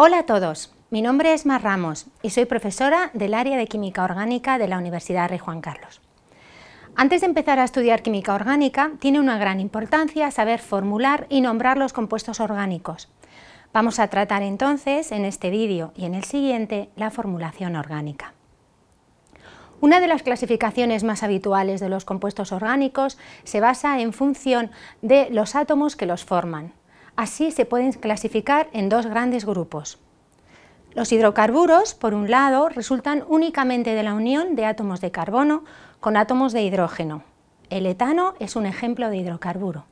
Hola a todos, mi nombre es Mar Ramos y soy profesora del área de Química Orgánica de la Universidad Rey Juan Carlos. Antes de empezar a estudiar química orgánica, tiene una gran importancia saber formular y nombrar los compuestos orgánicos. Vamos a tratar entonces, en este vídeo y en el siguiente, la formulación orgánica. Una de las clasificaciones más habituales de los compuestos orgánicos se basa en función de los átomos que los forman, Así se pueden clasificar en dos grandes grupos. Los hidrocarburos, por un lado, resultan únicamente de la unión de átomos de carbono con átomos de hidrógeno. El etano es un ejemplo de hidrocarburo.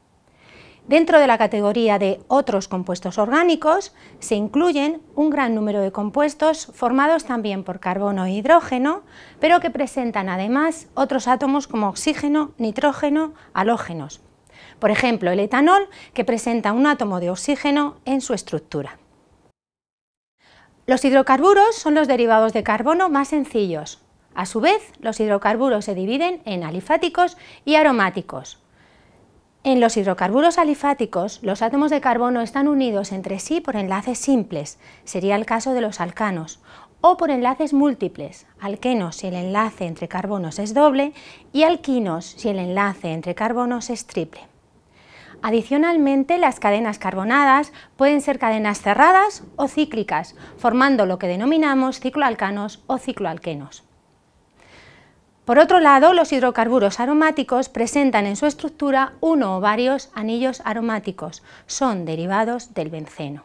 Dentro de la categoría de otros compuestos orgánicos se incluyen un gran número de compuestos formados también por carbono e hidrógeno, pero que presentan además otros átomos como oxígeno, nitrógeno, halógenos por ejemplo el etanol, que presenta un átomo de oxígeno en su estructura. Los hidrocarburos son los derivados de carbono más sencillos. A su vez, los hidrocarburos se dividen en alifáticos y aromáticos. En los hidrocarburos alifáticos, los átomos de carbono están unidos entre sí por enlaces simples, sería el caso de los alcanos, o por enlaces múltiples, alquenos si el enlace entre carbonos es doble y alquinos si el enlace entre carbonos es triple. Adicionalmente, las cadenas carbonadas pueden ser cadenas cerradas o cíclicas, formando lo que denominamos cicloalcanos o cicloalquenos. Por otro lado, los hidrocarburos aromáticos presentan en su estructura uno o varios anillos aromáticos, son derivados del benceno.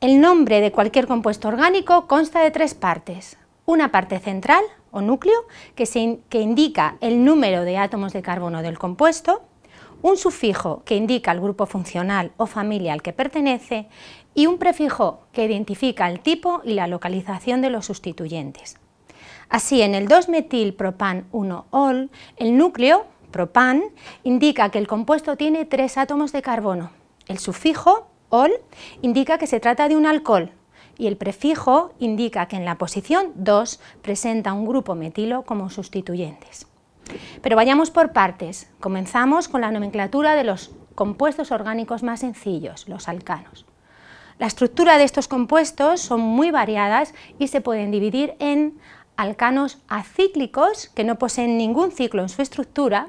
El nombre de cualquier compuesto orgánico consta de tres partes, una parte central o núcleo que, que indica el número de átomos de carbono del compuesto, un sufijo que indica el grupo funcional o familia al que pertenece y un prefijo que identifica el tipo y la localización de los sustituyentes. Así, en el 2-metilpropan-1-ol, el núcleo, propan, indica que el compuesto tiene tres átomos de carbono. El sufijo, ol, indica que se trata de un alcohol y el prefijo indica que en la posición 2 presenta un grupo metilo como sustituyentes. Pero vayamos por partes. Comenzamos con la nomenclatura de los compuestos orgánicos más sencillos, los alcanos. La estructura de estos compuestos son muy variadas y se pueden dividir en alcanos acíclicos, que no poseen ningún ciclo en su estructura,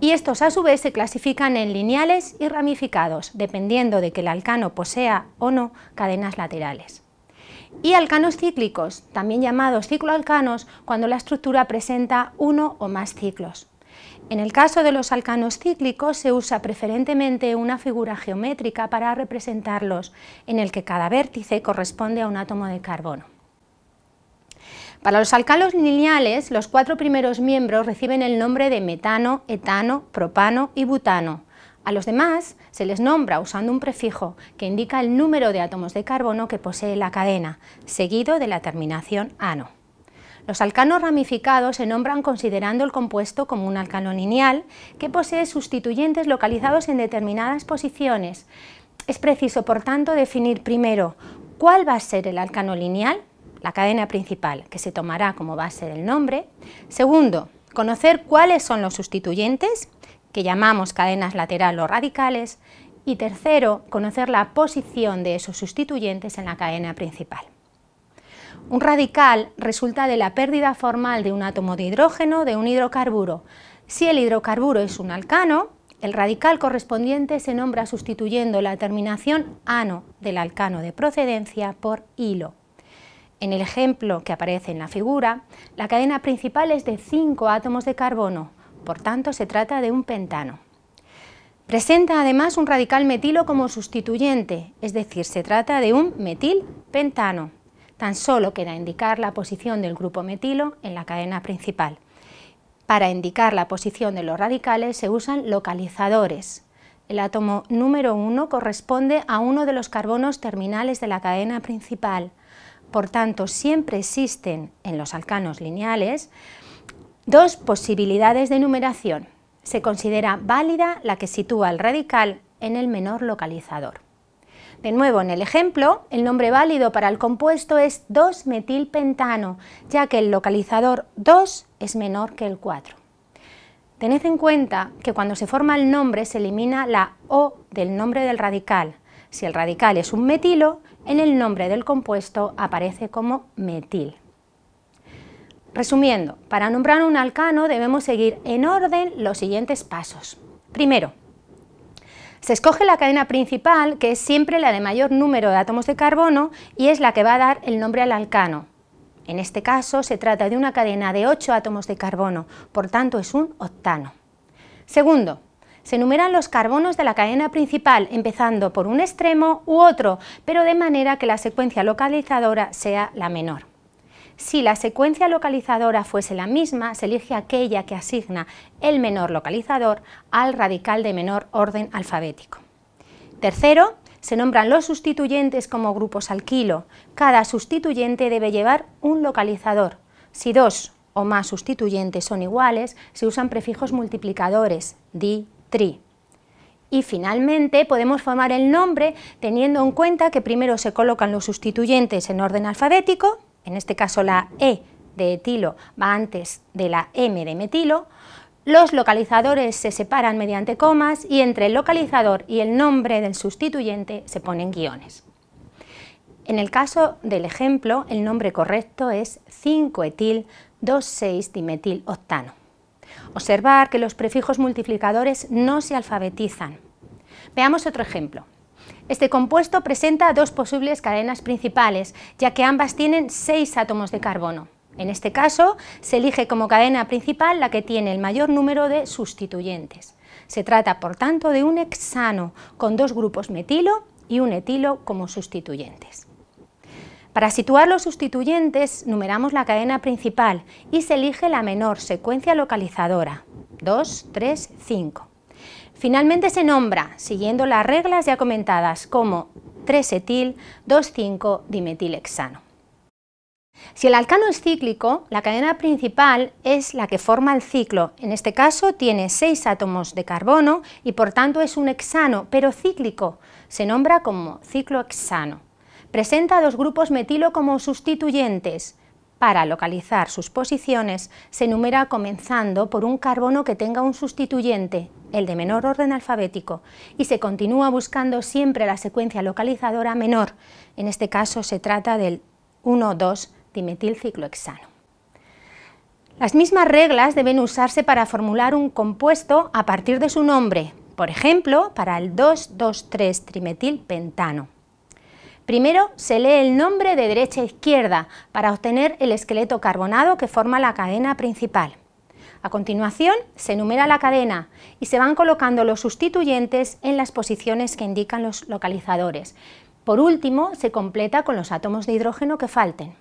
y estos a su vez se clasifican en lineales y ramificados, dependiendo de que el alcano posea o no cadenas laterales y alcanos cíclicos, también llamados cicloalcanos, cuando la estructura presenta uno o más ciclos. En el caso de los alcanos cíclicos se usa preferentemente una figura geométrica para representarlos, en el que cada vértice corresponde a un átomo de carbono. Para los alcanos lineales, los cuatro primeros miembros reciben el nombre de metano, etano, propano y butano. A los demás se les nombra usando un prefijo que indica el número de átomos de carbono que posee la cadena, seguido de la terminación ano. Los alcanos ramificados se nombran considerando el compuesto como un alcano lineal que posee sustituyentes localizados en determinadas posiciones. Es preciso, por tanto, definir primero cuál va a ser el alcano lineal, la cadena principal, que se tomará como base del nombre. Segundo, conocer cuáles son los sustituyentes, que llamamos cadenas laterales o radicales, y tercero, conocer la posición de esos sustituyentes en la cadena principal. Un radical resulta de la pérdida formal de un átomo de hidrógeno de un hidrocarburo. Si el hidrocarburo es un alcano, el radical correspondiente se nombra sustituyendo la terminación ano del alcano de procedencia por hilo. En el ejemplo que aparece en la figura, la cadena principal es de 5 átomos de carbono, por tanto, se trata de un pentano. Presenta además un radical metilo como sustituyente, es decir, se trata de un metil pentano. Tan solo queda indicar la posición del grupo metilo en la cadena principal. Para indicar la posición de los radicales se usan localizadores. El átomo número 1 corresponde a uno de los carbonos terminales de la cadena principal. Por tanto, siempre existen en los alcanos lineales Dos posibilidades de numeración. Se considera válida la que sitúa el radical en el menor localizador. De nuevo, en el ejemplo, el nombre válido para el compuesto es 2-metilpentano, ya que el localizador 2 es menor que el 4. Tened en cuenta que cuando se forma el nombre se elimina la O del nombre del radical. Si el radical es un metilo, en el nombre del compuesto aparece como metil. Resumiendo, para nombrar un alcano debemos seguir en orden los siguientes pasos. Primero, se escoge la cadena principal, que es siempre la de mayor número de átomos de carbono y es la que va a dar el nombre al alcano. En este caso se trata de una cadena de 8 átomos de carbono, por tanto es un octano. Segundo, se enumeran los carbonos de la cadena principal, empezando por un extremo u otro, pero de manera que la secuencia localizadora sea la menor. Si la secuencia localizadora fuese la misma, se elige aquella que asigna el menor localizador al radical de menor orden alfabético. Tercero, se nombran los sustituyentes como grupos al kilo. Cada sustituyente debe llevar un localizador. Si dos o más sustituyentes son iguales, se usan prefijos multiplicadores, di, tri. Y finalmente podemos formar el nombre teniendo en cuenta que primero se colocan los sustituyentes en orden alfabético en este caso la E de etilo va antes de la M de metilo, los localizadores se separan mediante comas y entre el localizador y el nombre del sustituyente se ponen guiones. En el caso del ejemplo, el nombre correcto es 5-etil-2,6-dimetil-octano. Observar que los prefijos multiplicadores no se alfabetizan. Veamos otro ejemplo. Este compuesto presenta dos posibles cadenas principales, ya que ambas tienen seis átomos de carbono. En este caso, se elige como cadena principal la que tiene el mayor número de sustituyentes. Se trata, por tanto, de un hexano con dos grupos metilo y un etilo como sustituyentes. Para situar los sustituyentes, numeramos la cadena principal y se elige la menor secuencia localizadora, 2, 3, 5. Finalmente se nombra, siguiendo las reglas ya comentadas, como 3-etil, 2,5-dimetilhexano. Si el alcano es cíclico, la cadena principal es la que forma el ciclo. En este caso tiene 6 átomos de carbono y por tanto es un hexano, pero cíclico. Se nombra como ciclohexano. Presenta dos grupos metilo como sustituyentes. Para localizar sus posiciones, se enumera comenzando por un carbono que tenga un sustituyente, el de menor orden alfabético, y se continúa buscando siempre la secuencia localizadora menor, en este caso se trata del 1,2-dimetilciclohexano. Las mismas reglas deben usarse para formular un compuesto a partir de su nombre, por ejemplo, para el 2,2,3-trimetilpentano. Primero se lee el nombre de derecha a izquierda para obtener el esqueleto carbonado que forma la cadena principal. A continuación se enumera la cadena y se van colocando los sustituyentes en las posiciones que indican los localizadores. Por último, se completa con los átomos de hidrógeno que falten.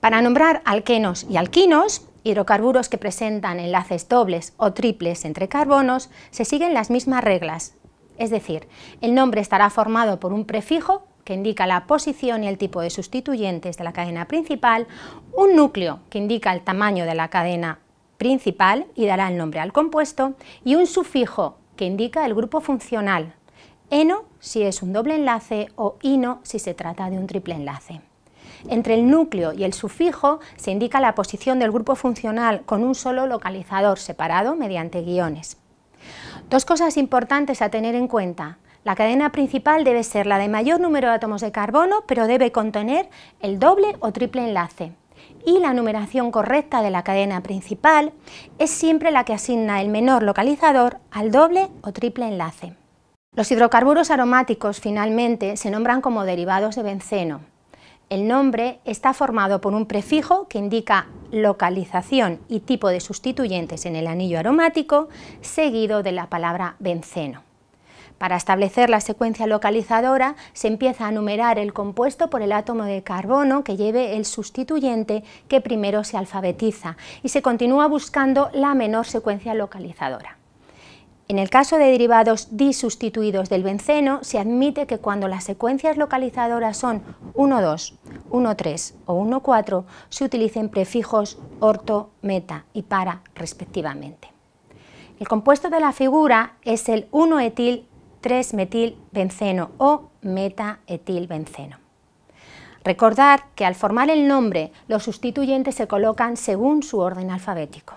Para nombrar alquenos y alquinos, hidrocarburos que presentan enlaces dobles o triples entre carbonos, se siguen las mismas reglas, es decir, el nombre estará formado por un prefijo que indica la posición y el tipo de sustituyentes de la cadena principal, un núcleo que indica el tamaño de la cadena principal y dará el nombre al compuesto, y un sufijo que indica el grupo funcional, eno si es un doble enlace o ino si se trata de un triple enlace. Entre el núcleo y el sufijo se indica la posición del grupo funcional con un solo localizador separado mediante guiones. Dos cosas importantes a tener en cuenta. La cadena principal debe ser la de mayor número de átomos de carbono, pero debe contener el doble o triple enlace. Y la numeración correcta de la cadena principal es siempre la que asigna el menor localizador al doble o triple enlace. Los hidrocarburos aromáticos, finalmente, se nombran como derivados de benceno. El nombre está formado por un prefijo que indica localización y tipo de sustituyentes en el anillo aromático, seguido de la palabra benceno. Para establecer la secuencia localizadora se empieza a numerar el compuesto por el átomo de carbono que lleve el sustituyente que primero se alfabetiza y se continúa buscando la menor secuencia localizadora. En el caso de derivados disustituidos del benceno, se admite que cuando las secuencias localizadoras son 1,2, 1,3 o 1,4, se utilicen prefijos orto, meta y para respectivamente. El compuesto de la figura es el 1-etil-3-metilbenceno o meta metaetilbenceno. Recordar que al formar el nombre, los sustituyentes se colocan según su orden alfabético.